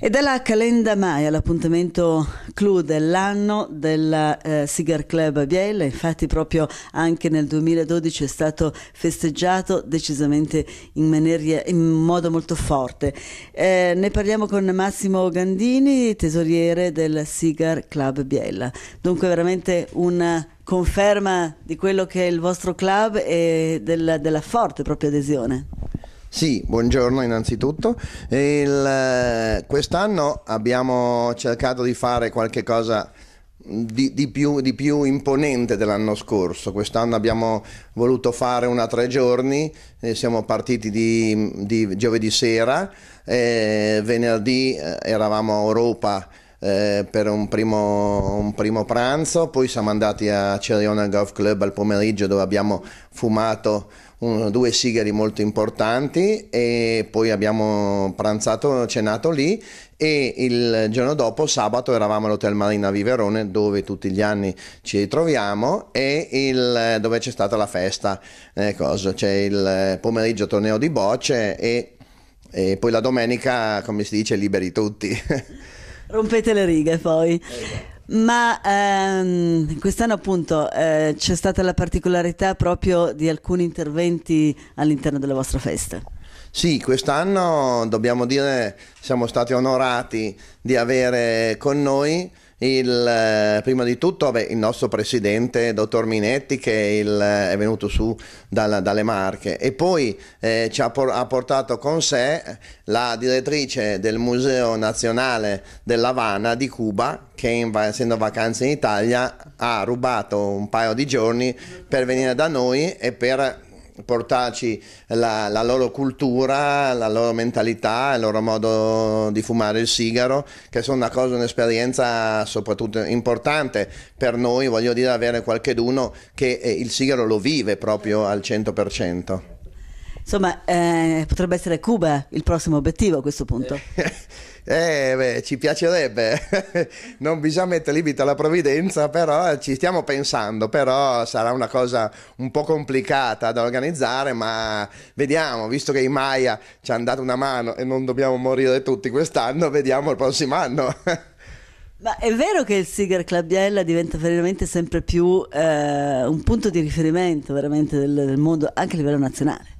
E dalla Calenda mai l'appuntamento clou dell'anno del eh, Cigar Club Biella, infatti proprio anche nel 2012 è stato festeggiato decisamente in, maniera, in modo molto forte. Eh, ne parliamo con Massimo Gandini, tesoriere del Cigar Club Biella. Dunque veramente una conferma di quello che è il vostro club e della, della forte propria adesione. Sì, buongiorno innanzitutto. Il, eh, quest'anno abbiamo cercato di fare qualche cosa di, di, più, di, più, imponente dell'anno scorso. Quest'anno abbiamo voluto fare una tre giorni, eh, siamo partiti di, di giovedì sera, eh, venerdì eh, eravamo a Europa eh, per un primo, un primo, pranzo, poi siamo andati a Ceriona Golf Club al pomeriggio dove abbiamo fumato un, due sigari molto importanti e poi abbiamo pranzato, cenato lì e il giorno dopo, sabato, eravamo all'Hotel Marina Viverone dove tutti gli anni ci ritroviamo e il, dove c'è stata la festa, eh, cosa, c'è il pomeriggio torneo di bocce e, e poi la domenica, come si dice, liberi tutti. Rompete le righe poi. Ma ehm, quest'anno appunto eh, c'è stata la particolarità proprio di alcuni interventi all'interno della vostra festa. Sì, quest'anno dobbiamo dire siamo stati onorati di avere con noi il, eh, prima di tutto beh, il nostro presidente, dottor Minetti, che il, è venuto su dalla, dalle Marche e poi eh, ci ha, por, ha, portato con sé la direttrice del Museo Nazionale dell'Havana di Cuba, che in, essendo vacanze in Italia ha rubato un paio di giorni per venire da noi e per portarci la, la, loro cultura, la loro mentalità, il loro modo di fumare il sigaro, che sono una cosa, un'esperienza soprattutto importante per noi, voglio dire avere qualcheduno che eh, il sigaro lo vive proprio al 100%. Insomma, eh, potrebbe essere Cuba il prossimo obiettivo a questo punto. Eh, beh, ci piacerebbe, non bisogna mettere limite alla provvidenza, però ci stiamo pensando, però sarà una cosa un po' complicata da organizzare, ma vediamo, visto che i Maya ci hanno dato una mano e non dobbiamo morire tutti quest'anno, vediamo il prossimo anno. Ma è vero che il Sigar Club Biella diventa veramente sempre più eh, un punto di riferimento veramente del, del mondo, anche a livello nazionale?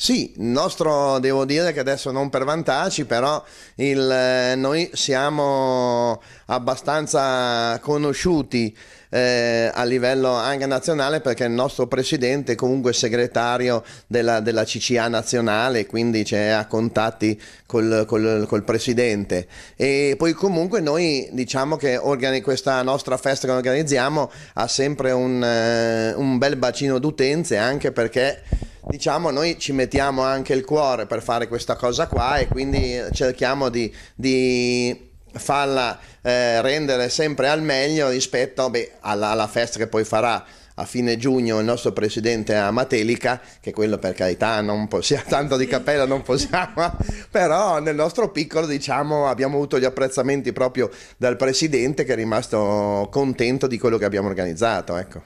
Sì, il nostro devo dire che adesso non per vantaggi, però il, eh, noi siamo abbastanza conosciuti eh, a livello anche nazionale perché il nostro presidente è comunque segretario della, della CCA nazionale, quindi c'è a contatti col, col, col, presidente. E poi comunque noi diciamo che organi, questa nostra festa che organizziamo ha sempre un, eh, un bel bacino d'utenze anche perché diciamo noi ci mettiamo anche il cuore per fare questa cosa qua e quindi cerchiamo di, di farla eh, rendere sempre al meglio rispetto beh, alla, alla festa che poi farà a fine giugno il nostro presidente a Matelica, che quello per carità non possiamo, tanto di cappella non possiamo, però nel nostro piccolo diciamo abbiamo avuto gli apprezzamenti proprio dal presidente che è rimasto contento di quello che abbiamo organizzato. Ecco.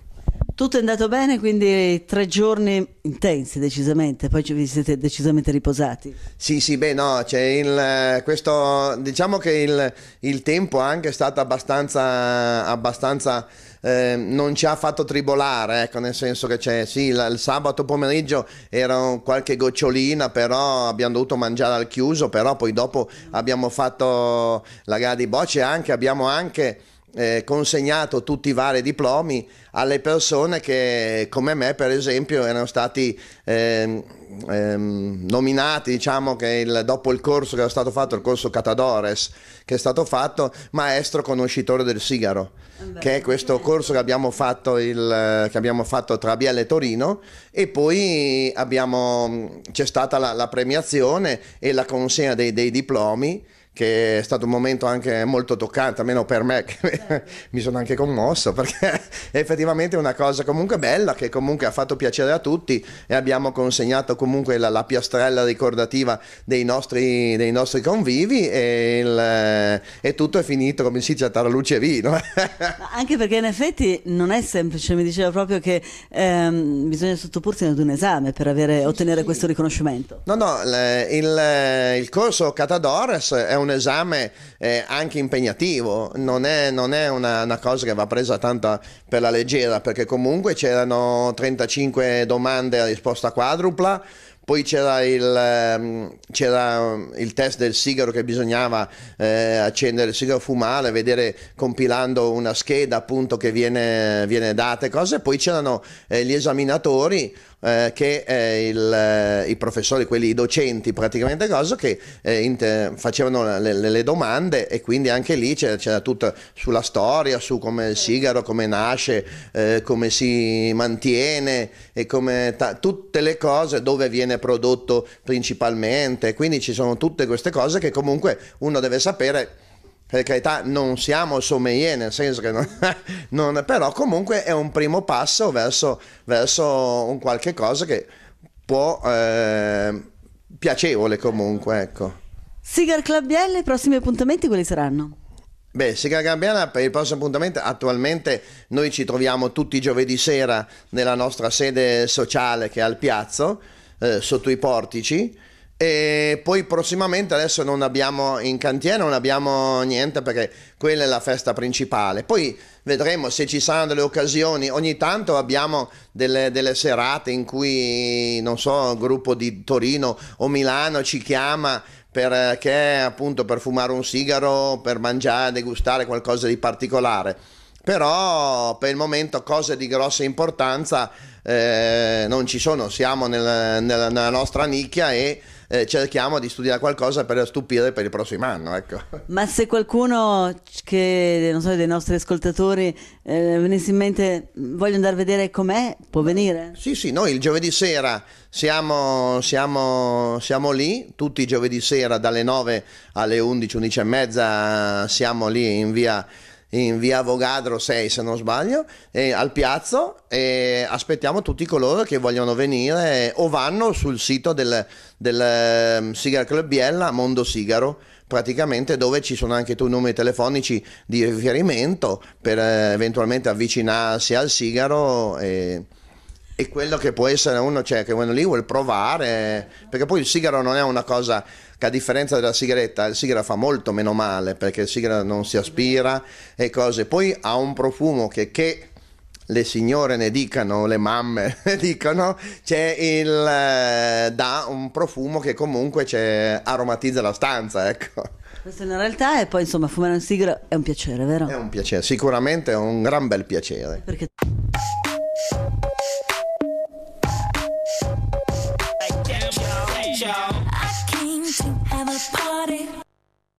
Tutto è andato bene, quindi tre giorni intensi decisamente, poi vi siete decisamente riposati. Sì, sì, beh no, cioè il, eh, questo, diciamo che il, il, tempo anche è stato abbastanza, abbastanza eh, non ci ha fatto tribolare, ecco, nel senso che c'è, sì, la, il sabato pomeriggio era qualche gocciolina, però abbiamo dovuto mangiare al chiuso, però poi dopo abbiamo fatto la gara di bocce, anche, abbiamo anche eh, consegnato tutti i vari diplomi alle persone che come me per esempio erano stati eh, eh, nominati diciamo che il, dopo il corso che era stato fatto il corso Catadores che è stato fatto maestro conoscitore del sigaro che è questo corso che abbiamo fatto, il, che abbiamo fatto tra Biel e Torino e poi c'è stata la, la, premiazione e la consegna dei, dei diplomi che è stato un momento anche molto toccante, almeno per me, che mi sono anche commosso, perché è effettivamente una cosa comunque bella, che comunque ha fatto piacere a tutti e abbiamo consegnato comunque la, la piastrella ricordativa dei nostri, dei nostri convivi e, il, e, tutto è finito, come si dice, a Taraluce e Vino. anche perché in effetti non è semplice, mi diceva proprio che ehm, bisogna sottoporsi ad un esame per avere, sì, ottenere sì. questo riconoscimento. No, no, il, il corso Catadores è un un esame eh, anche impegnativo, non è, non è una, una, cosa che va presa tanto per la leggera, perché comunque c'erano 35 domande a risposta quadrupla, poi c'era il, ehm, c'era il, test del sigaro che bisognava eh, accendere il sigaro fumare, vedere compilando una scheda appunto che viene, viene data e cose, poi c'erano eh, gli esaminatori eh, che eh, il, eh, i professori, quelli i docenti praticamente, cosa, che eh, inter- facevano le, le, domande e quindi anche lì c'era, c'era tutto sulla storia, su come il sigaro, come nasce, come si mantiene e come ta- tutte le cose, dove viene prodotto principalmente. Quindi ci sono tutte queste cose che comunque uno deve sapere per carità non siamo sommelier nel senso che non, non, però comunque è un primo passo verso, verso un qualche cosa che può eh, piacevole comunque ecco Sigar Club BL i prossimi appuntamenti quali saranno? Beh, Sigar Gambiana per il prossimo appuntamento, attualmente noi ci troviamo tutti i giovedì sera nella nostra sede sociale che è al Piazzo, eh, sotto i portici, e poi prossimamente adesso non abbiamo in cantiere, non abbiamo niente perché quella è la festa principale. Poi vedremo se ci saranno delle occasioni. Ogni tanto abbiamo delle, delle serate in cui, non so, un gruppo di Torino o Milano ci chiama perché appunto per fumare un sigaro, per mangiare, degustare qualcosa di particolare. Però per il momento cose di grossa importanza eh, non ci sono, siamo nel, nella, nella nostra nicchia e eh, cerchiamo di studiare qualcosa per stupire per il prossimo anno. Ecco. Ma se qualcuno che, so, dei nostri ascoltatori eh, venisse in mente, voglio andare a vedere com'è, può venire? Sì, sì, noi il giovedì sera siamo, siamo, siamo lì, tutti i giovedì sera dalle 9 alle 11, 11 e mezza siamo lì in via in via Vogadro 6 se non sbaglio, al piazzo e aspettiamo tutti coloro che vogliono venire o vanno sul sito del, del ehm, Sigar Club Biella Mondo Sigaro praticamente dove ci sono anche i tuoi numeri telefonici di riferimento per eh, eventualmente avvicinarsi al sigaro e, e quello che può essere uno cioè, che uno lì vuole provare perché poi il sigaro non è una cosa che a differenza della sigaretta, il sigara fa molto meno male perché il sigara non si aspira e cose. Poi ha un profumo che, che le signore ne dicano, le mamme ne dicono, c'è il eh, da un profumo che comunque aromatizza la stanza, ecco. Questa è una realtà e poi insomma fumare un sigaro è un piacere, vero? È un piacere, sicuramente è un gran bel piacere. Perché